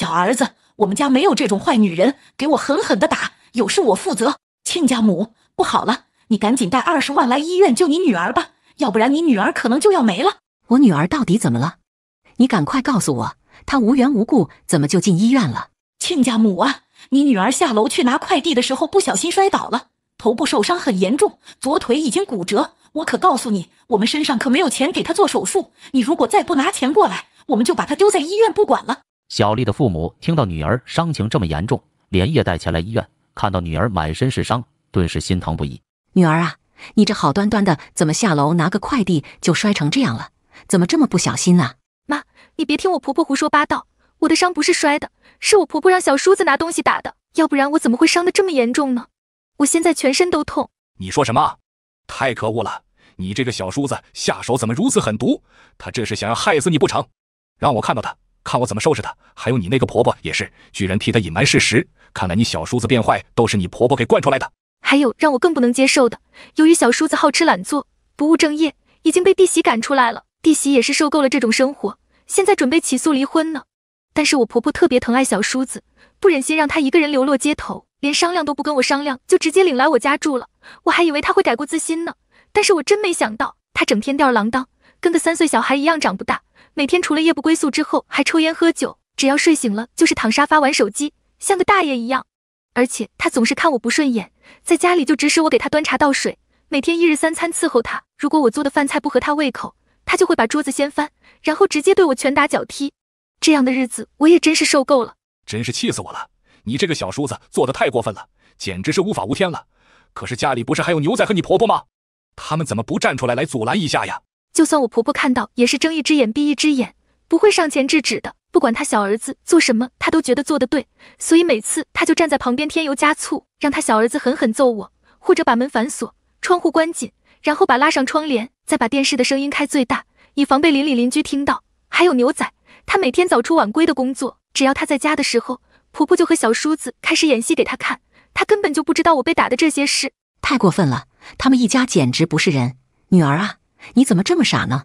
小儿子，我们家没有这种坏女人，给我狠狠地打，有事我负责。亲家母，不好了，你赶紧带二十万来医院救你女儿吧，要不然你女儿可能就要没了。我女儿到底怎么了？你赶快告诉我，她无缘无故怎么就进医院了？亲家母啊，你女儿下楼去拿快递的时候不小心摔倒了，头部受伤很严重，左腿已经骨折。我可告诉你，我们身上可没有钱给她做手术，你如果再不拿钱过来，我们就把她丢在医院不管了。小丽的父母听到女儿伤情这么严重，连夜带钱来医院。看到女儿满身是伤，顿时心疼不已。女儿啊，你这好端端的，怎么下楼拿个快递就摔成这样了？怎么这么不小心呢？妈，你别听我婆婆胡说八道，我的伤不是摔的，是我婆婆让小叔子拿东西打的。要不然我怎么会伤得这么严重呢？我现在全身都痛。你说什么？太可恶了！你这个小叔子下手怎么如此狠毒？他这是想要害死你不成？让我看到他。看我怎么收拾他！还有你那个婆婆也是，居然替他隐瞒事实。看来你小叔子变坏都是你婆婆给惯出来的。还有让我更不能接受的，由于小叔子好吃懒做、不务正业，已经被弟媳赶出来了。弟媳也是受够了这种生活，现在准备起诉离婚呢。但是我婆婆特别疼爱小叔子，不忍心让他一个人流落街头，连商量都不跟我商量，就直接领来我家住了。我还以为他会改过自新呢，但是我真没想到，他整天吊儿郎当，跟个三岁小孩一样长不大。每天除了夜不归宿之后，还抽烟喝酒。只要睡醒了，就是躺沙发玩手机，像个大爷一样。而且他总是看我不顺眼，在家里就指使我给他端茶倒水，每天一日三餐伺候他。如果我做的饭菜不合他胃口，他就会把桌子掀翻，然后直接对我拳打脚踢。这样的日子我也真是受够了，真是气死我了！你这个小叔子做的太过分了，简直是无法无天了。可是家里不是还有牛仔和你婆婆吗？他们怎么不站出来来阻拦一下呀？就算我婆婆看到，也是睁一只眼闭一只眼，不会上前制止的。不管她小儿子做什么，她都觉得做得对，所以每次她就站在旁边添油加醋，让她小儿子狠狠揍我，或者把门反锁，窗户关紧，然后把拉上窗帘，再把电视的声音开最大，以防被邻里邻居听到。还有牛仔，他每天早出晚归的工作，只要他在家的时候，婆婆就和小叔子开始演戏给他看，他根本就不知道我被打的这些事，太过分了！他们一家简直不是人，女儿啊！你怎么这么傻呢？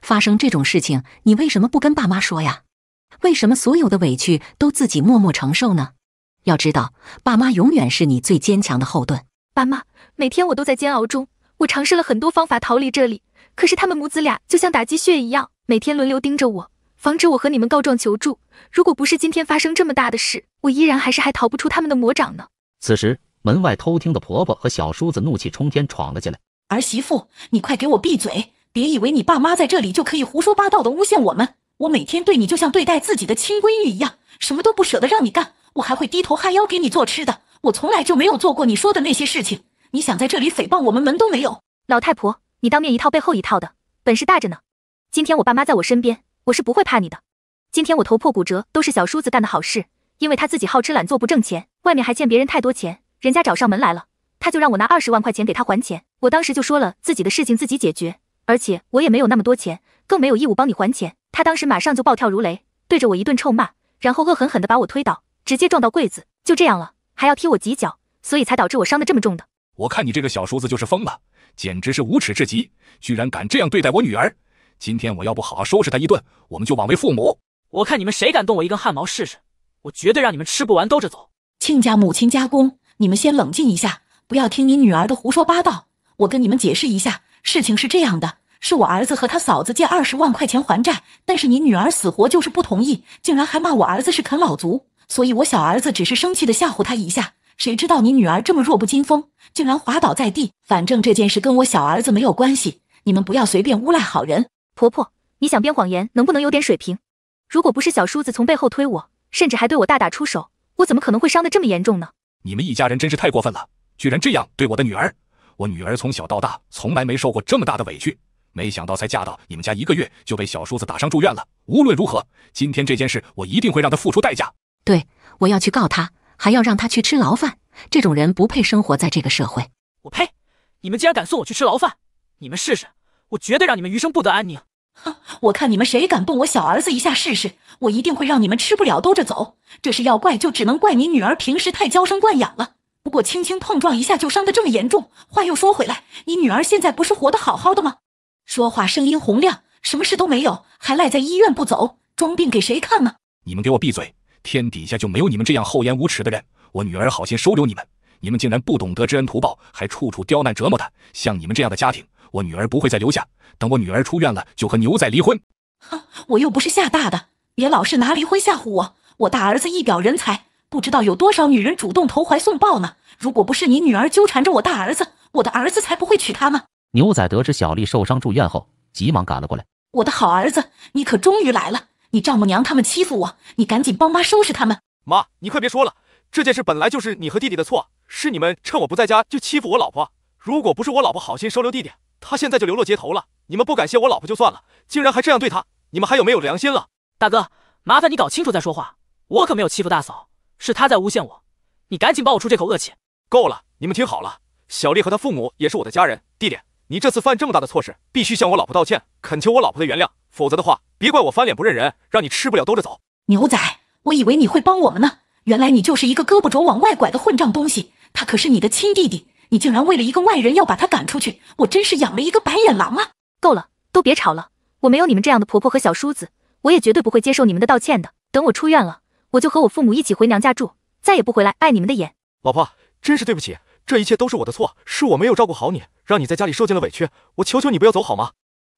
发生这种事情，你为什么不跟爸妈说呀？为什么所有的委屈都自己默默承受呢？要知道，爸妈永远是你最坚强的后盾。爸妈，每天我都在煎熬中，我尝试了很多方法逃离这里，可是他们母子俩就像打鸡血一样，每天轮流盯着我，防止我和你们告状求助。如果不是今天发生这么大的事，我依然还是还逃不出他们的魔掌呢。此时，门外偷听的婆婆和小叔子怒气冲天，闯了进来。儿媳妇，你快给我闭嘴！别以为你爸妈在这里就可以胡说八道的诬陷我们。我每天对你就像对待自己的亲闺女一样，什么都不舍得让你干。我还会低头哈腰给你做吃的。我从来就没有做过你说的那些事情。你想在这里诽谤我们，门都没有！老太婆，你当面一套背后一套的，本事大着呢。今天我爸妈在我身边，我是不会怕你的。今天我头破骨折，都是小叔子干的好事，因为他自己好吃懒做不挣钱，外面还欠别人太多钱，人家找上门来了。他就让我拿二十万块钱给他还钱，我当时就说了自己的事情自己解决，而且我也没有那么多钱，更没有义务帮你还钱。他当时马上就暴跳如雷，对着我一顿臭骂，然后恶狠狠地把我推倒，直接撞到柜子，就这样了，还要踢我几脚，所以才导致我伤得这么重的。我看你这个小叔子就是疯了，简直是无耻至极，居然敢这样对待我女儿！今天我要不好好收拾他一顿，我们就枉为父母。我看你们谁敢动我一根汗毛试试，我绝对让你们吃不完兜着走。亲家母亲家公，你们先冷静一下。不要听你女儿的胡说八道，我跟你们解释一下，事情是这样的，是我儿子和他嫂子借二十万块钱还债，但是你女儿死活就是不同意，竟然还骂我儿子是啃老族，所以我小儿子只是生气的吓唬他一下，谁知道你女儿这么弱不禁风，竟然滑倒在地。反正这件事跟我小儿子没有关系，你们不要随便诬赖好人。婆婆，你想编谎言能不能有点水平？如果不是小叔子从背后推我，甚至还对我大打出手，我怎么可能会伤得这么严重呢？你们一家人真是太过分了。居然这样对我的女儿！我女儿从小到大从来没受过这么大的委屈。没想到才嫁到你们家一个月就被小叔子打伤住院了。无论如何，今天这件事我一定会让他付出代价。对，我要去告他，还要让他去吃牢饭。这种人不配生活在这个社会。我呸！你们竟然敢送我去吃牢饭！你们试试，我绝对让你们余生不得安宁。哼，我看你们谁敢动我小儿子一下试试，我一定会让你们吃不了兜着走。这事要怪就只能怪你女儿平时太娇生惯养了。不过轻轻碰撞一下就伤得这么严重。话又说回来，你女儿现在不是活得好好的吗？说话声音洪亮，什么事都没有，还赖在医院不走，装病给谁看呢？你们给我闭嘴！天底下就没有你们这样厚颜无耻的人！我女儿好心收留你们，你们竟然不懂得知恩图报，还处处刁难折磨她。像你们这样的家庭，我女儿不会再留下。等我女儿出院了，就和牛仔离婚。哼，我又不是吓大的，别老是拿离婚吓唬我。我大儿子一表人才。不知道有多少女人主动投怀送抱呢？如果不是你女儿纠缠着我大儿子，我的儿子才不会娶她呢。牛仔得知小丽受伤住院后，急忙赶了过来。我的好儿子，你可终于来了！你丈母娘他们欺负我，你赶紧帮妈收拾他们。妈，你快别说了，这件事本来就是你和弟弟的错，是你们趁我不在家就欺负我老婆。如果不是我老婆好心收留弟弟，他现在就流落街头了。你们不感谢我老婆就算了，竟然还这样对他，你们还有没有良心了？大哥，麻烦你搞清楚再说话，我可没有欺负大嫂。是他在诬陷我，你赶紧帮我出这口恶气。够了，你们听好了，小丽和她父母也是我的家人。弟弟，你这次犯这么大的错事，必须向我老婆道歉，恳求我老婆的原谅，否则的话，别怪我翻脸不认人，让你吃不了兜着走。牛仔，我以为你会帮我们呢，原来你就是一个胳膊肘往外拐的混账东西。他可是你的亲弟弟，你竟然为了一个外人要把他赶出去，我真是养了一个白眼狼啊！够了，都别吵了，我没有你们这样的婆婆和小叔子，我也绝对不会接受你们的道歉的。等我出院了。我就和我父母一起回娘家住，再也不回来碍你们的眼。老婆，真是对不起，这一切都是我的错，是我没有照顾好你，让你在家里受尽了委屈。我求求你不要走好吗？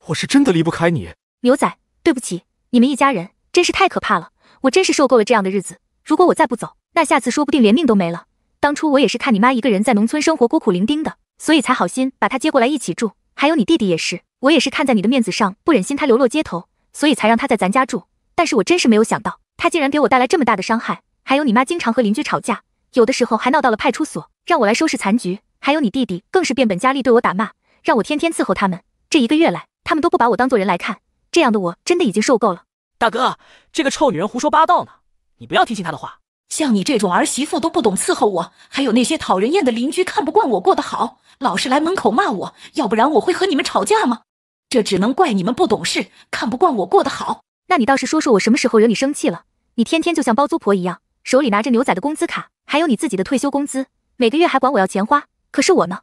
我是真的离不开你。牛仔，对不起，你们一家人真是太可怕了，我真是受够了这样的日子。如果我再不走，那下次说不定连命都没了。当初我也是看你妈一个人在农村生活孤苦伶仃的，所以才好心把她接过来一起住。还有你弟弟也是，我也是看在你的面子上，不忍心他流落街头，所以才让他在咱家住。但是我真是没有想到。他竟然给我带来这么大的伤害，还有你妈经常和邻居吵架，有的时候还闹到了派出所，让我来收拾残局。还有你弟弟更是变本加厉对我打骂，让我天天伺候他们。这一个月来，他们都不把我当做人来看，这样的我真的已经受够了。大哥，这个臭女人胡说八道呢，你不要听信她的话。像你这种儿媳妇都不懂伺候我，还有那些讨人厌的邻居看不惯我过得好，老是来门口骂我，要不然我会和你们吵架吗？这只能怪你们不懂事，看不惯我过得好。那你倒是说说，我什么时候惹你生气了？你天天就像包租婆一样，手里拿着牛仔的工资卡，还有你自己的退休工资，每个月还管我要钱花。可是我呢，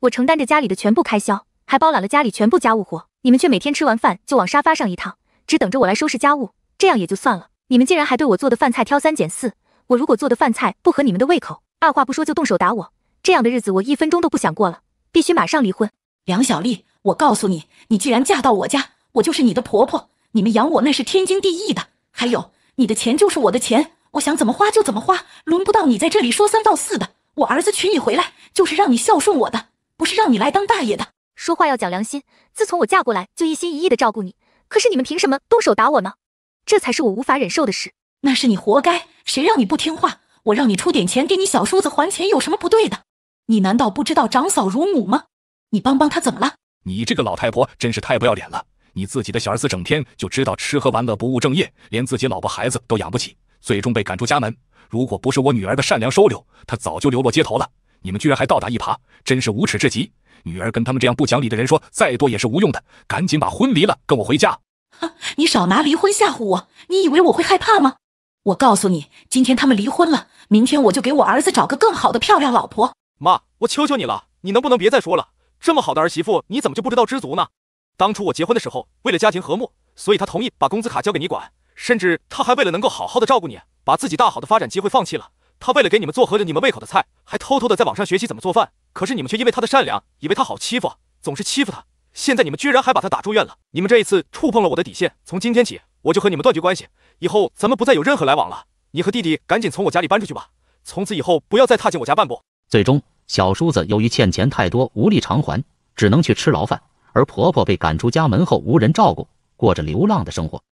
我承担着家里的全部开销，还包揽了家里全部家务活，你们却每天吃完饭就往沙发上一躺，只等着我来收拾家务，这样也就算了，你们竟然还对我做的饭菜挑三拣四。我如果做的饭菜不合你们的胃口，二话不说就动手打我。这样的日子我一分钟都不想过了，必须马上离婚。梁小丽，我告诉你，你既然嫁到我家，我就是你的婆婆。你们养我那是天经地义的，还有你的钱就是我的钱，我想怎么花就怎么花，轮不到你在这里说三道四的。我儿子娶你回来就是让你孝顺我的，不是让你来当大爷的。说话要讲良心，自从我嫁过来就一心一意的照顾你，可是你们凭什么动手打我呢？这才是我无法忍受的事。那是你活该，谁让你不听话？我让你出点钱给你小叔子还钱有什么不对的？你难道不知道长嫂如母吗？你帮帮他怎么了？你这个老太婆真是太不要脸了。你自己的小儿子整天就知道吃喝玩乐，不务正业，连自己老婆孩子都养不起，最终被赶出家门。如果不是我女儿的善良收留，他早就流落街头了。你们居然还倒打一耙，真是无耻至极！女儿跟他们这样不讲理的人说再多也是无用的，赶紧把婚离了，跟我回家。哼，你少拿离婚吓唬我，你以为我会害怕吗？我告诉你，今天他们离婚了，明天我就给我儿子找个更好的漂亮老婆。妈，我求求你了，你能不能别再说了？这么好的儿媳妇，你怎么就不知道知足呢？当初我结婚的时候，为了家庭和睦，所以他同意把工资卡交给你管，甚至他还为了能够好好的照顾你，把自己大好的发展机会放弃了。他为了给你们做合着你们胃口的菜，还偷偷的在网上学习怎么做饭。可是你们却因为他的善良，以为他好欺负，总是欺负他。现在你们居然还把他打住院了！你们这一次触碰了我的底线，从今天起我就和你们断绝关系，以后咱们不再有任何来往了。你和弟弟赶紧从我家里搬出去吧，从此以后不要再踏进我家半步。最终，小叔子由于欠钱太多，无力偿还，只能去吃牢饭。而婆婆被赶出家门后，无人照顾，过着流浪的生活。